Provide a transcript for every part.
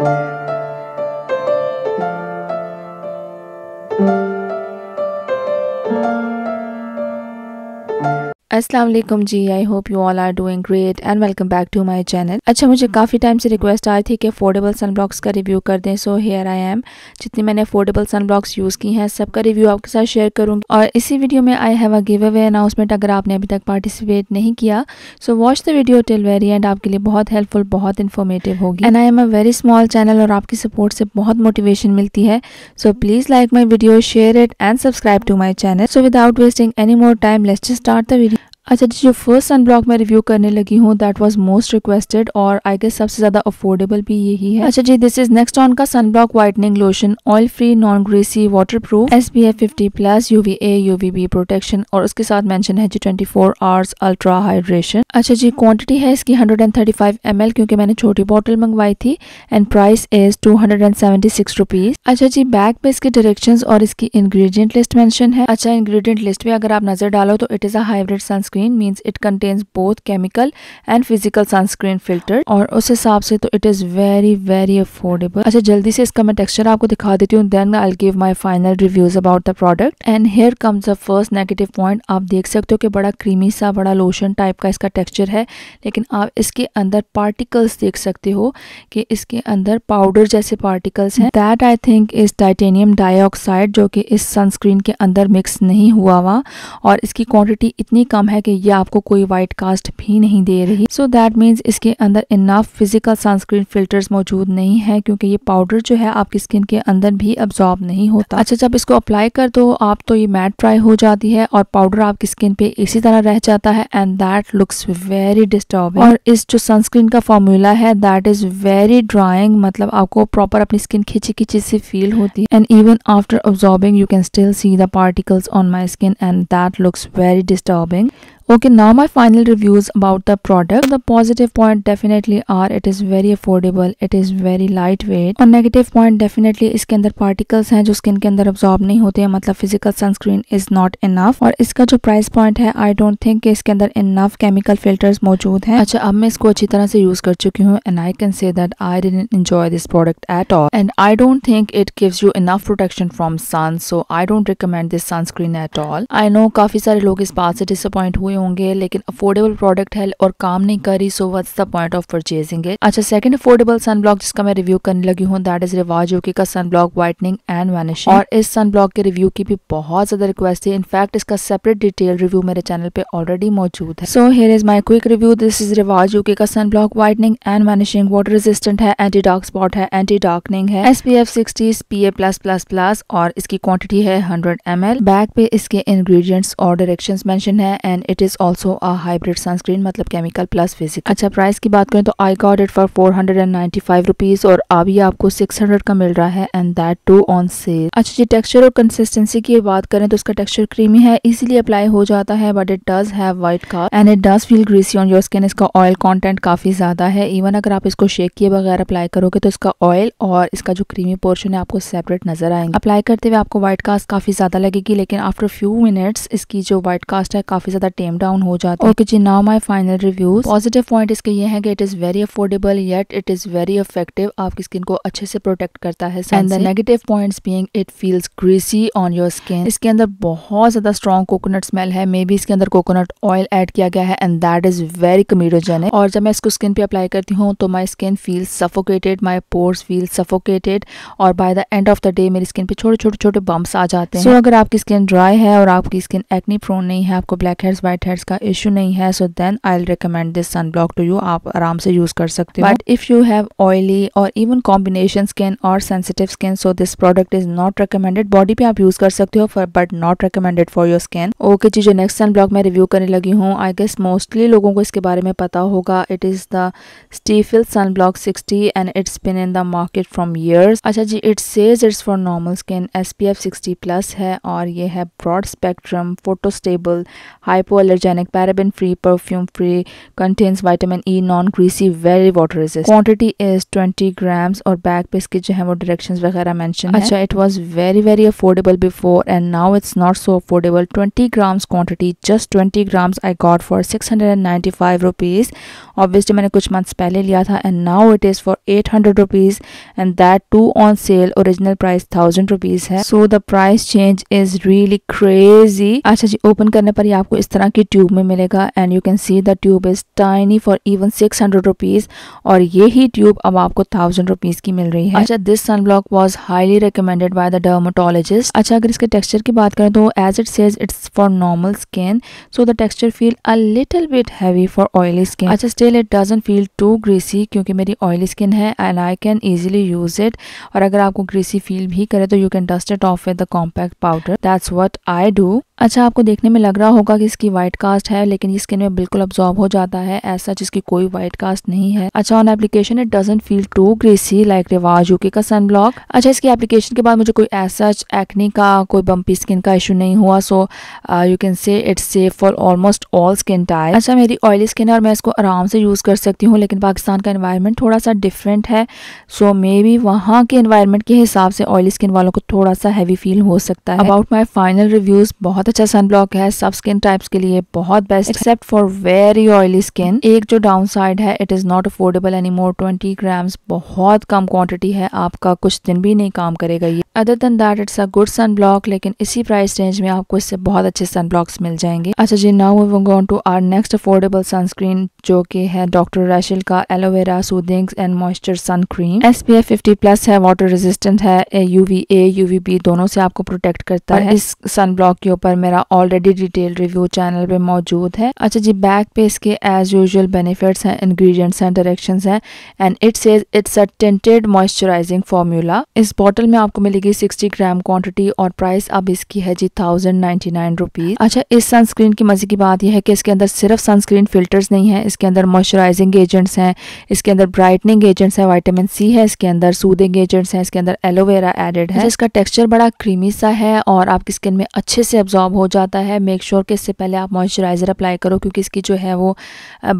you Aslam ji I hope you all are doing great and welcome back to my channel अच्छा मुझे काफ़ी time से request आई थी कि अफोर्डेबल सन ब्लॉक्स का रिव्यू कर दें सो हेयर आई एम जितनी मैंने अफोर्डेबल सन ब्लॉक्स यूज़ की हैं सबका रिव्यू आपके साथ शेयर करूँगी और इसी वीडियो में I have a giveaway announcement अगर आपने अभी तक पार्टिसिपेट नहीं किया so watch the video till very end आपके लिए बहुत हेल्पफुल बहुत इन्फॉर्मेटिव होगी and I am a very small channel और आपकी सपोर्ट से बहुत मोटिवेशन मिलती है so please like my video share it and subscribe to my channel so without wasting any more time let's start the video अच्छा जी जो first block मैं review करने लगी हूँ दैट वाज मोस्ट रिक्वेस्टेड और आई गेस सबसे ज़्यादा affordable भी यही है अच्छा जी दिस इज नेक्स्ट ऑन का sunblock whitening lotion oil free non greasy waterproof S B F fifty plus U V A U V B protection और उसके साथ मैंशन है जी twenty four hours ultra hydration अच्छा जी quantity है इसकी hundred and thirty five M L क्योंकि मैंने छोटी बॉटल मंगवाई थी and price is two hundred and seventy six rupees अच्छा जी बैग पे इसके डायरेक्शन और इसकी इंग्रेडिएंट लिस्ट मैंशन है अच्छा इन्ग्रीडियंट लिस्ट पे अगर आप नजर डालो तो it is a hybrid sunscreen sunscreen means it contains both chemical and physical sunscreen filter और उस हिसाब से तो it is very very affordable अच्छा जल्दी से इसका मैं टेक्सचर आपको दिखा देती हूँ then I give my final reviews about the product and here comes a first negative point आप देख सकते हो कि बड़ा क्रीमी सा बड़ा लोशन टाइप का इसका टेक्स्चर है लेकिन आप इसके अंदर पार्टिकल्स देख सकते हो कि इसके अंदर पाउडर जैसे पार्टिकल्स हैं that I think is titanium dioxide जो कि इस सनस्क्रीन के अंदर मिक्स नहीं हुआ हुआ और इसकी क्वांटिटी इतनी कम है है कि ये आपको कोई वाइट कास्ट भी नहीं दे रही सो दैट मीन्स इसके अंदर इनाफ फिजिकल सनस्क्रीन फिल्टर्स मौजूद नहीं है क्योंकि ये पाउडर जो है आपकी स्किन के अंदर भी अब्जॉर्ब नहीं होता अच्छा जब इसको अप्लाई कर दो आप तो ये मैट ड्राई हो जाती है और पाउडर आपकी स्किन पे इसी तरह रह जाता है and that looks very disturbing और इस जो सनस्क्रीन का फॉर्मूला है दैट इज वेरी ड्राइंग मतलब आपको प्रॉपर अपनी स्किन खिंची खिंची से फील होती है and even after absorbing you can still see the particles on my skin and that looks very disturbing okay now my final reviews about the product the positive point definitely are it is very affordable it is very lightweight और negative point definitely इसके अंदर particles हैं जो skin के अंदर absorb नहीं होते हैं मतलब physical sunscreen is not enough और इसका जो price point है I don't think कि इसके अंदर enough chemical filters मौजूद हैं अच्छा अब मैं इसको अच्छी तरह से use कर चुकी हूँ and I can say that I didn't enjoy this product at all and I don't think it gives you enough protection from sun so I don't recommend this sunscreen at all I know काफी सारे लोग इस बात से disappoint हुए होंगे लेकिन affordable product है और काम नहीं कर रही so what's the point of purchasing है अच्छा सेकंड अफोर्डेबल सन ब्लॉक जिसका मैं रिव्यू करने लगी हूँ दैट इज रिवाज यूके का सन ब्लॉक एंड वैनिश और इस सन ब्लॉक के रिव्यू की भी बहुत ज्यादा रिक्वेस्ट है इनफैक्ट इसका सेपरेट डिटेल रिव्यू मेरे चैनल पे ऑलरेडी मौजूद है so here is my quick review this is Rivaj UK का sun block whitening and vanishing water resistant है एंटी डार्क स्पॉट है एंटी डार्कनिंग है S P F P A plus plus plus और इसकी quantity है hundred M L bag पे इसके ingredients और डायरेक्शन मैंशन है and it is is also a hybrid sunscreen मतलब केमिकल प्लस फिजिकल अच्छा प्राइस की बात करें तो I got it for four hundred and ninety five rupees और अभी आपको सिक्स हंड्रेड का मिल रहा है and that too on sale अच्छा जी टेक्सचर और कंसिस्टेंसी की बात करें तो उसका टेक्सचर क्रीमी है इजिली अप्लाई हो जाता है but it does have white कार and it does feel greasy on your skin इसका ऑयल कॉन्टेंट काफ़ी ज़्यादा है इवन अगर आप इसको शेक किए बगैर अप्लाई करोगे तो इसका ऑयल और इसका जो क्रीमी पोर्शन है आपको सेपरेट नजर आएंगे अप्लाई करते हुए आपको व्हाइट कास्ट काफ़ी ज़्यादा लगेगी लेकिन आफ्टर फ्यू मिनट्स इसकी जो व्हाइट कास्ट है काफ़ी ज़्यादा टेम्ड डाउन हो जाती है ओके जी now my final reviews positive point इसके ये है कि it is very affordable yet it is very effective आपकी स्किन को अच्छे से प्रोटेक्ट करता है and the negative point being it feels greasy on your skin इसके अंदर बहुत ज्यादा स्ट्रॉन्ग कोकोनट स्मेल है मे बी इसके अंदर कोकोनट ऑयल एड किया गया है and that is very comedogenic और जब मैं इसको स्किन पे अप्लाई करती हूँ तो my skin feel suffocated my pores feel suffocated और by the end of the day मेरी स्किन पे छोटे छोटे छोटे बम्प्स आ जाते हैं so, अगर आपकी स्किन ड्राई है और आपकी स्किन एक्नी प्रोन नहीं है आपको blackheads white whiteheads का इश्यू नहीं है so then I recommend this sunblock to you आप आराम से यूज कर सकते हो but if you have oily और इवन कॉम्बिनेशन स्किन और sensitive skin so this product is not recommended body पे आप यूज कर सकते हो but not recommended for your skin okay जी जो नेक्स्ट सनब्लॉक मैं रिव्यू करने लगी हूँ आई गेस मोस्टली लोगों को इसके बारे में पता होगा it is the Cetaphil sunblock sixty and it's been in the market from years अच्छा जी it says it's for normal skin S P F sixty plus है और ये है broad spectrum photostable hypo hypoallergenic, paraben free, perfume free, contains vitamin E, non greasy very water resist quantity is twenty grams और back पे इसके जो है वो डायरेक्शन वगैरह मैंशन अच्छा it was very very affordable before and now it's not so affordable twenty grams quantity just twenty grams I got for six hundred and ninety five rupees obviously मैंने कुछ months पहले लिया था and now it is for eight hundred rupees and that too on sale original price thousand rupees है so the price change is really crazy अच्छा जी open करने पर ही आपको इस तरह की की ट्यूब में मिलेगा and you can see the tube is tiny for even six hundred rupees और ये ही ट्यूब अब आपको थाउजेंड रुपीज़ की मिल रही है अच्छा this sun block was highly recommended by the dermatologist अच्छा अगर इसके टेक्सचर की बात करें तो as it says it's for normal skin so the texture feel a little bit heavy for oily skin अच्छा still it doesn't feel too greasy क्योंकि मेरी ऑयली स्किन है and I can easily use it और अगर आपको greasy feel भी करे तो you can dust it of with the compact powder that's what I do अच्छा आपको देखने में लग रहा होगा कि इसकी वाइट कास्ट है लेकिन ये स्किन में बिल्कुल अब्जॉर्ब हो जाता है ऐसा जिसकी कोई वाइट कास्ट नहीं है अच्छा on application it doesn't feel too greasy like Rivaj UK का सन ब्लॉक अच्छा इसकी एप्लीकेशन के बाद मुझे कोई ऐसा एक्ने का कोई बम्पी स्किन का इशू नहीं हुआ so you can say it's safe for almost all skin type अच्छा मेरी ऑयली स्किन है और मैं इसको आराम से यूज़ कर सकती हूँ लेकिन पाकिस्तान का इन्वायरमेंट थोड़ा सा डिफरेंट है सो मे बी वहाँ के इन्वायरमेंट के हिसाब से ऑयली स्किन वालों को थोड़ा सा हैवी फील हो सकता है अबाउट माई फाइनल रिव्यूज़ बहुत अच्छा सनब्लॉक है सब स्किन टाइप्स के लिए बहुत best except for very oily skin एक जो डाउन साइड है it is not affordable any more twenty gram बहुत कम क्वान्टिटी है आपका कुछ दिन भी नहीं काम करेगा ये other than that it's a good sun block लेकिन इसी प्राइस रेंज में आपको इससे बहुत अच्छे सन ब्लॉक्स मिल जाएंगे अच्छा जी now we gone to our next affordable sunscreen जो कि है डॉक्टर रैशिल का aloe vera soothing and moisture sun cream S P F fifty plus है वाटर रेजिस्टेंट है U V A U V B दोनों से आपको प्रोटेक्ट करता है इस सन ब्लॉक के ऊपर मेरा ऑलरेडी डिटेल रिव्यू चैनल पे मौजूद है अच्छा जी बैक पे इसके एज यूजुअल बेनिफिट्स हैं इंग्रेडिएंट्स हैं डायरेक्शंस हैं and it says it's a tinted moisturising formula इस बॉटल में आपको मिलेगी 60 ग्राम क्वांटिटी और प्राइस अब इसकी है जी थाउजेंड नाइन्टी अच्छा इस सनस्क्रीन की मजे की बात यह है कि इसके अंदर सिर्फ सनस्क्रीन फिल्टर्स नहीं है इसके अंदर मॉइस्चराइजिंग एजेंट्स हैं इसके अंदर ब्राइटनिंग एजेंट्स हैं वाइटामिन सी है इसके अंदर सूदिंग एजेंट्स हैं इसके अंदर एलोवेरा एडेड है इसका टेक्स्चर बड़ा क्रीमी सा है और आपकी स्किन में अच्छे से ऑब्जॉर्व एब्जॉर्ब हो जाता है मेक श्योर sure कि इससे पहले आप मॉइस्चराइज़र अप्लाई करो क्योंकि इसकी जो है वो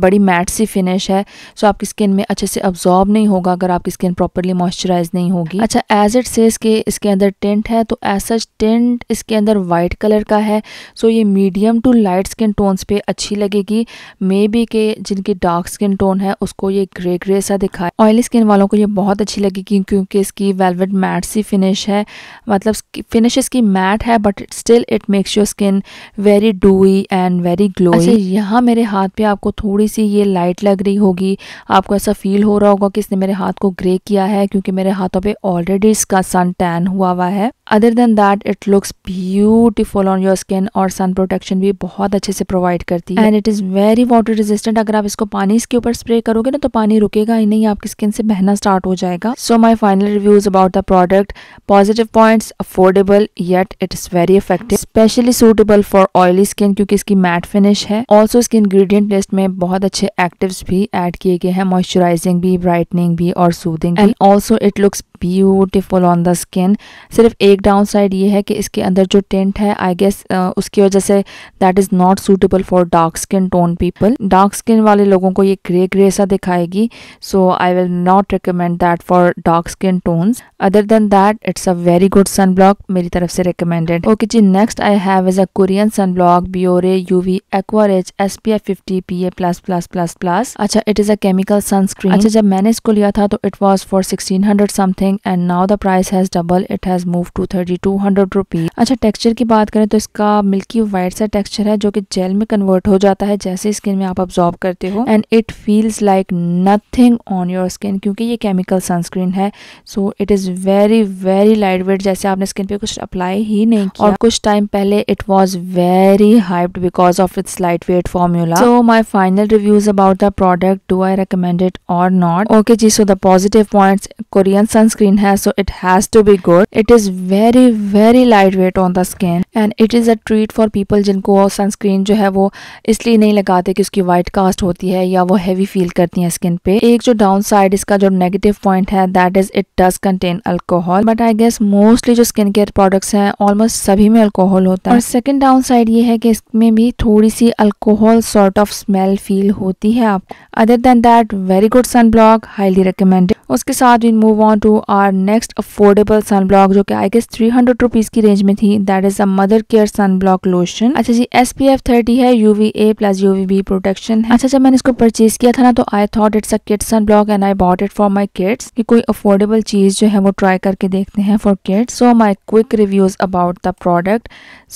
बड़ी मैट सी फिनिश है सो आपकी स्किन में अच्छे से अब्जॉर्ब नहीं होगा अगर आपकी स्किन प्रॉपरली मॉइस्चराइज नहीं होगी अच्छा एज इट सेज के इसके अंदर टेंट है तो एज सच टेंट इसके अंदर वाइट कलर का है सो ये medium to light skin tones पे अच्छी लगेगी मे बी के जिनकी डार्क स्किन टोन है उसको ये ग्रे ग्रे सा दिखाए ऑयली स्किन वालों को ये बहुत अच्छी लगेगी क्योंकि इसकी वेलवेट मैट सी फिनिश है मतलब फिनिश इसकी मैट है but still it make makes your skin very dewy and very glowy यहाँ मेरे हाथ पे आपको थोड़ी सी ये लाइट लग रही होगी आपको ऐसा फील हो रहा होगा कि इसने मेरे हाथ को ग्रे किया है क्योंकि मेरे हाथों पे ऑलरेडी इसका सन टैन हुआ हुआ है other than that it looks beautiful on your skin और सन प्रोटेक्शन भी बहुत अच्छे से प्रोवाइड करती है and it is very water resistant अगर आप इसको पानी इसके ऊपर स्प्रे करोगे ना तो पानी रुकेगा ही नहीं आपकी स्किन से बहना स्टार्ट हो जाएगा so my final reviews about the product positive points affordable yet it is very effective specially suitable for oily skin क्योंकि इसकी मैट फिनिश है ऑल्सो इसके इन्ग्रीडियंट लिस्ट में बहुत अच्छे एक्टिव भी एड किए गए हैं मॉइस्चराइजिंग भी ब्राइटनिंग भी और soothing and also it looks beautiful on the skin सिर्फ एक एक डाउन साइड ये है कि इसके अंदर जो टेंट है आई गेस उसकी वजह से that is not suitable for dark skin tone people dark skin वाले लोगों को ये ग्रे ग्रे सा दिखाएगी so I will not recommend that for dark skin tones other than that it's a very good sun block मेरी तरफ से recommended okay जी next I have is a Korean sun block Biore UV aqua rich S P F fifty P A plus plus plus plus अच्छा it is a chemical sunscreen अच्छा जब मैंने इसको लिया था तो it was for sixteen hundred something and now the price has double it has move to thirty two hundred rupees अच्छा texture की बात करें तो इसका मिल्की वाइट सा टेक्सचर है जो कि जेल में कन्वर्ट हो जाता है जैसे स्किन में आप ऑब्जॉर्व करते हो and it feels like nothing on your skin क्योंकि ये केमिकल सनस्क्रीन है so it is very very light weight जैसे आपने स्किन पे कुछ अप्लाई ही नहीं किया और कुछ टाइम पहले it was very hyped because of its light weight formula so my final reviews about the product do I recommend it और नॉट ओके जी so the positive point Korean sunscreen है so it has to be good it is very very very light weight on the skin and it is a treat for people जिनको sunscreen जो है वो इसलिए नहीं लगाते कि उसकी वाइट कास्ट होती है या वो हैवी फील करती है स्किन पे एक जो डाउन साइड इसका जो नेगेटिव पॉइंट है that is it does contain alcohol but I guess mostly जो स्किन केयर प्रोडक्ट्स हैं ऑलमोस्ट सभी में अल्कोहल होता है और सेकेंड डाउन साइड ये है कि इसमें भी थोड़ी सी alcohol sort of smell feel होती है आप other than that very good sun block highly recommended उसके साथ we move on to our next affordable sun block जो कि I guess three hundred rupees की रेंज में थी that is a mother care sun block lotion अच्छा जी S P F thirty है UV A plus UV B protection है अच्छा जब मैंने इसको परचेज किया था ना तो I thought it's a kid sun block and I bought it for my kids की कोई अफोर्डेबल चीज जो है वो ट्राई करके देखते हैं for kids so my quick reviews about the product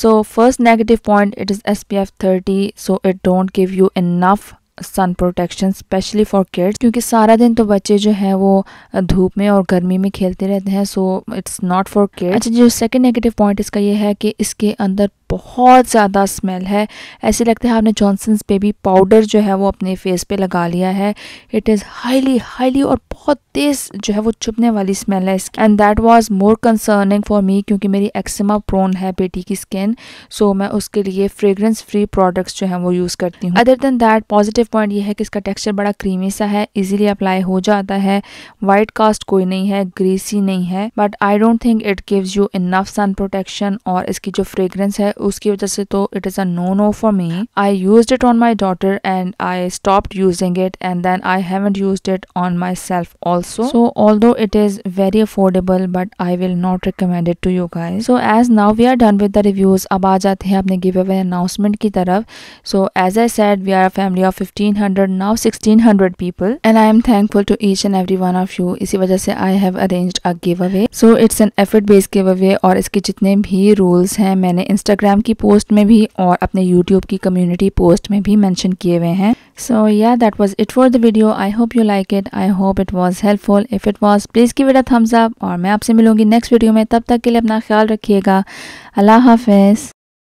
so first negative point it is S P F thirty so it don't give you enough sun protection specially for kids क्योंकि सारा दिन तो बच्चे जो है वो धूप में और गर्मी में खेलते रहते हैं so it's not for kids अच्छा जो सेकंड नेगेटिव पॉइंट इसका ये है कि इसके अंदर बहुत ज़्यादा स्मेल है ऐसे लगता है आपने जॉनसन्स बेबी पाउडर जो है वो अपने फेस पे लगा लिया है इट इज़ हाईली हाईली और बहुत तेज़ जो है वो चुभने वाली स्मेल है and that was more concerning for me क्योंकि मेरी एक्सिमा प्रोन है बेटी की स्किन सो so मैं उसके लिए फ्रेगरेंस फ्री प्रोडक्ट्स जो हैं वो यूज़ करती हूँ other than that positive point ये है कि इसका टेक्स्चर बड़ा क्रीमी सा है ईजिली अप्लाई हो जाता है वाइट कास्ट कोई नहीं है ग्रीसी नहीं है but I don't think it gives you enough sun protection और इसकी जो फ्रेगरेंस है उसकी वजह से तो it is a no no for me I use it on my daughter and I stop using it and then I haven't use it on myself also so although it is very affordable but I will not recommend it to you guys so as now we are done with the reviews अब आ जाते हैं अपने give giveaway announcement की तरफ so as I said we are family of fifteen hundred now sixteen hundred people and I am thankful to each and every one of you इसी वजह से I have arrange a giveaway so it's an effort based giveaway और इसके जितने भी rules हैं मैंने Instagram Instagram की पोस्ट में भी और अपने यूट्यूब की कम्युनिटी पोस्ट में भी मैंशन किए हुए हैं सो या that was it for the video I hope you like it I hope it was helpful if it was please की विड थम्स अप और मैं आपसे मिलूंगी नेक्स्ट वीडियो में तब तक के लिए अपना ख्याल रखिएगा अल्लाह हाफिज़